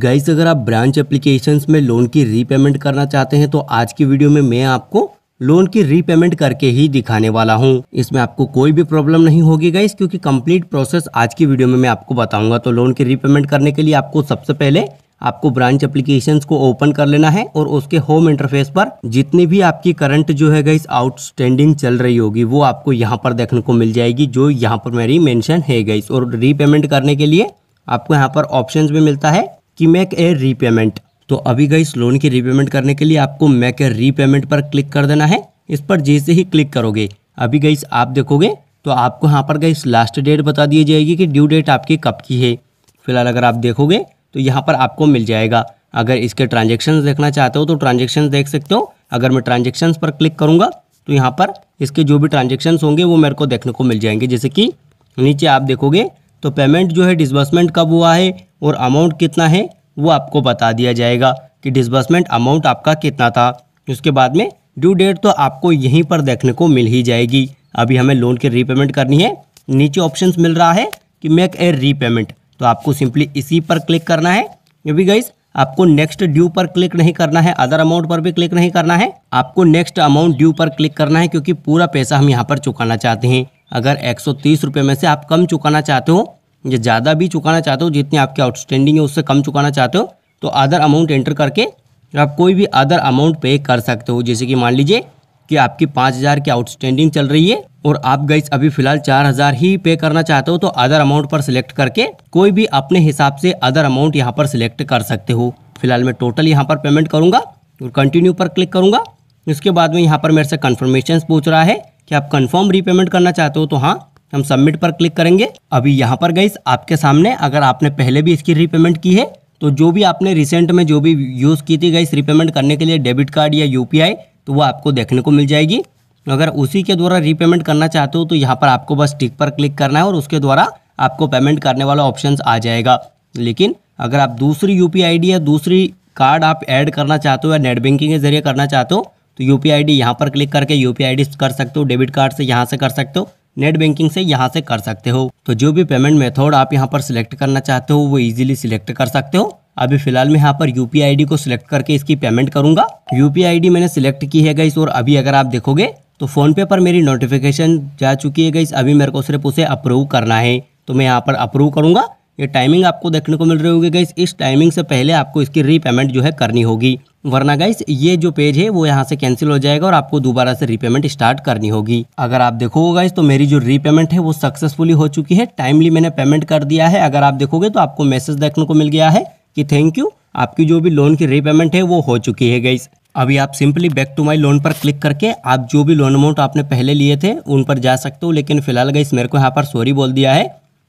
guys अगर आप branch applications में लोन की रीपेमेंट करना चाहते हैं तो आज की वीडियो में मैं आपको लोन की रीपेमेंट करके ही दिखाने वाला हूं इसमें आपको कोई भी प्रॉब्लम नहीं होगी गाइस क्योंकि कंप्लीट प्रोसेस आज की वीडियो में मैं आपको बताऊंगा तो लोन की रीपेमेंट करने के लिए आपको सबसे पहले आपको ब्रांच एप्लीकेशन को ओपन कर लेना है और उसके होम इंटरफेस पर जितनी भी आपकी करंट जो है गाइस आउटस्टैंडिंग चल रही होगी वो आपको यहाँ पर देखने को मिल जाएगी जो यहाँ पर मेरी मैंशन है गाइस और रीपेमेंट करने के लिए आपको यहाँ पर ऑप्शन भी मिलता है कि मैक ए रीपेमेंट तो अभी गई लोन की रीपेमेंट करने के लिए आपको मैक ए रीपेमेंट पर क्लिक कर देना है इस पर जैसे ही क्लिक करोगे अभी गई आप देखोगे तो आपको यहाँ पर गई लास्ट डेट बता दी जाएगी कि ड्यू डेट आपकी कब की है फिलहाल अगर आप देखोगे तो यहाँ पर आपको मिल जाएगा अगर इसके ट्रांजेक्शन देखना चाहते हो तो ट्रांजेक्शन देख सकते हो अगर मैं ट्रांजेक्शन पर क्लिक करूँगा तो यहाँ पर इसके जो भी ट्रांजेक्शन होंगे वो मेरे को देखने को मिल जाएंगे जैसे कि नीचे आप देखोगे तो पेमेंट जो है डिसबर्समेंट कब हुआ है और अमाउंट कितना है वो आपको बता दिया जाएगा कि डिसबर्समेंट अमाउंट आपका कितना था उसके बाद में ड्यू डेट तो आपको यहीं पर देखने को मिल ही जाएगी अभी हमें लोन की रीपेमेंट करनी है नीचे ऑप्शन मिल रहा है कि मेक ए रीपेमेंट तो आपको सिंपली इसी पर क्लिक करना है अभी गाइस आपको नेक्स्ट ड्यू पर क्लिक नहीं करना है अदर अमाउंट पर भी क्लिक नहीं करना है आपको नेक्स्ट अमाउंट ड्यू पर क्लिक करना है क्योंकि पूरा पैसा हम यहाँ पर चुकाना चाहते हैं अगर एक सौ में से आप कम चुकाना चाहते हो या ज़्यादा भी चुकाना चाहते हो जितनी आपकी आउटस्टैंडिंग है उससे कम चुकाना चाहते हो तो अदर अमाउंट एंटर करके आप कोई भी अदर अमाउंट पे कर सकते हो जैसे कि मान लीजिए कि आपकी पाँच हज़ार की आउटस्टैंडिंग चल रही है और आप गई अभी फिलहाल चार हज़ार ही पे करना चाहते हो तो अदर अमाउंट पर सिलेक्ट करके कोई भी अपने हिसाब से अदर अमाउंट यहाँ पर सिलेक्ट कर सकते हो फिलहाल मैं टोटल यहाँ पर पेमेंट करूँगा और कंटिन्यू पर क्लिक करूँगा उसके बाद में यहाँ पर मेरे से कन्फर्मेशन पूछ रहा है कि आप कन्फर्म रीपेमेंट करना चाहते हो तो हाँ हम सबमिट पर क्लिक करेंगे अभी यहाँ पर गई आपके सामने अगर आपने पहले भी इसकी रीपेमेंट की है तो जो भी आपने रिसेंट में जो भी यूज़ की थी गई रीपेमेंट करने के लिए डेबिट कार्ड या यू तो वो आपको देखने को मिल जाएगी अगर उसी के द्वारा रीपेमेंट करना चाहते हो तो यहाँ पर आपको बस टिक पर क्लिक करना है और उसके द्वारा आपको पेमेंट करने वाला ऑप्शन आ जाएगा लेकिन अगर आप दूसरी यू पी या दूसरी कार्ड आप ऐड करना चाहते हो या नेट बैंकिंग के जरिए करना चाहते हो तो यू पी आई डी यहाँ पर क्लिक करके यू पी आई डी कर सकते हो डेबिट कार्ड से यहाँ से कर सकते हो नेट बैंकिंग से यहाँ से कर सकते हो तो जो भी पेमेंट मेथड आप यहाँ पर सिलेक्ट करना चाहते हो वो इजीली सिलेक्ट कर सकते हो अभी फिलहाल मैं यहाँ पर यूपीआई आईडी को सिलेक्ट करके इसकी पेमेंट करूंगा यूपीआई आईडी मैंने सिलेक्ट की है गई और अभी अगर आप देखोगे तो फोन पे पर मेरी नोटिफिकेशन जा चुकी है गई अभी मेरे को सिर्फ उसे अप्रूव करना है तो मैं यहाँ पर अप्रूव करूंगा ये टाइमिंग आपको देखने को मिल रही होगी गाइस इस टाइमिंग से पहले आपको इसकी रीपेमेंट जो है करनी होगी वरना गाइस ये जो पेज है वो यहाँ से कैंसिल हो जाएगा और आपको दोबारा से रीपेमेंट स्टार्ट करनी होगी अगर आप देखोगे गाइस तो मेरी जो रीपेमेंट है वो सक्सेसफुली हो चुकी है टाइमली मैंने पेमेंट कर दिया है अगर आप देखोगे तो आपको मैसेज देखने को मिल गया है कि थैंक यू आपकी जो भी लोन की रीपेमेंट है वो हो चुकी है गाइस अभी आप simply back to my loan पर क्लिक करके आप जो भी लोन अमाउंट आपने पहले लिए थे उन पर जा सकते हो लेकिन फिलहाल गाइस मेरे को यहाँ पर सॉरी बोल दिया है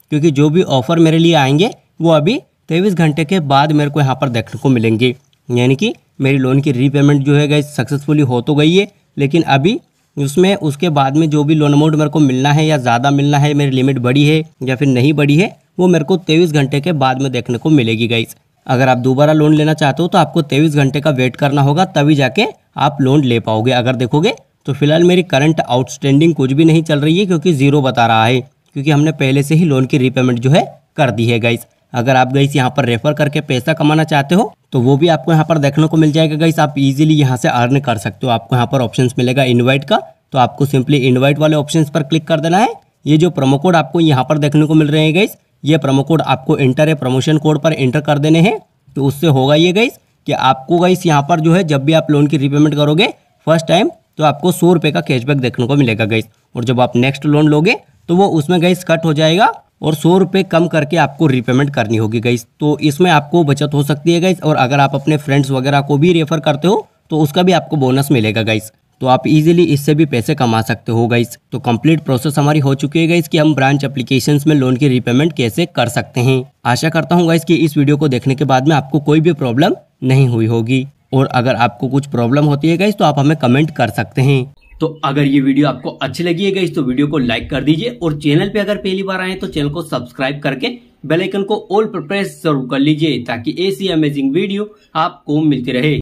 क्योंकि जो भी ऑफ़र मेरे लिए आएंगे वो अभी तेईस घंटे के बाद मेरे को यहाँ पर देखने को मिलेंगे यानी कि मेरी लोन की रीपेमेंट जो है गई सक्सेसफुली हो तो गई है लेकिन अभी उसमें उसके बाद में जो भी लोन अमाउंट मेरे को मिलना है या ज़्यादा मिलना है मेरी लिमिट बड़ी है या फिर नहीं बड़ी है वो मेरे को तेईस घंटे के बाद में देखने को मिलेगी गाइज अगर आप दोबारा लोन लेना चाहते हो तो आपको तेईस घंटे का वेट करना होगा तभी जाके आप लोन ले पाओगे अगर देखोगे तो फिलहाल मेरी करंट आउटस्टैंडिंग कुछ भी नहीं चल रही है क्योंकि ज़ीरो बता रहा है क्योंकि हमने पहले से ही लोन की रीपेमेंट जो है कर दी है गाइस अगर आप गई यहाँ पर रेफर करके पैसा कमाना चाहते हो तो वो भी आपको यहाँ पर देखने को मिल जाएगा गाइस आप इजीली यहाँ से अर्न कर सकते हो आपको यहाँ पर ऑप्शन मिलेगा इन्वाइट का तो आपको सिंपली इन्वाइट वाले ऑप्शन पर क्लिक कर देना है ये जो प्रोमो कोड आपको यहाँ पर देखने को मिल रहे हैं गाइस ये प्रोमो कोड आपको इंटर है प्रमोशन कोड पर इंटर कर देने हैं तो उससे होगा ये गाइस कि आपको गाइस यहाँ पर जो है जब भी आप लोन की रिपेमेंट करोगे फर्स्ट टाइम तो आपको सौ रुपये का कैशबैक देखने को मिलेगा गाइस और जब आप नेक्स्ट लोन लोगे तो वो उसमें गैस कट हो जाएगा और सौ रुपये कम करके आपको रिपेमेंट करनी होगी गैस तो इसमें आपको बचत हो सकती है गैस और अगर आप अपने फ्रेंड्स वगैरह को भी रेफर करते हो तो उसका भी आपको बोनस मिलेगा गैस तो आप इजीली इससे भी पैसे कमा सकते हो गाइस तो कंप्लीट प्रोसेस हमारी हो चुकी है गाइस कि हम ब्रांच एप्लीकेशन में लोन की रिपेमेंट कैसे कर सकते हैं आशा करता हूँ गाइस कि इस वीडियो को देखने के बाद में आपको कोई भी प्रॉब्लम नहीं हुई होगी और अगर आपको कुछ प्रॉब्लम होती है गाइस तो आप हमें कमेंट कर सकते हैं तो अगर ये वीडियो आपको अच्छी लगी है गई तो वीडियो को लाइक कर दीजिए और चैनल पे अगर पहली बार आए तो चैनल को सब्सक्राइब करके बेल आइकन को ऑल पर प्रेस जरूर कर लीजिए ताकि ऐसी अमेजिंग वीडियो आपको मिलती रहे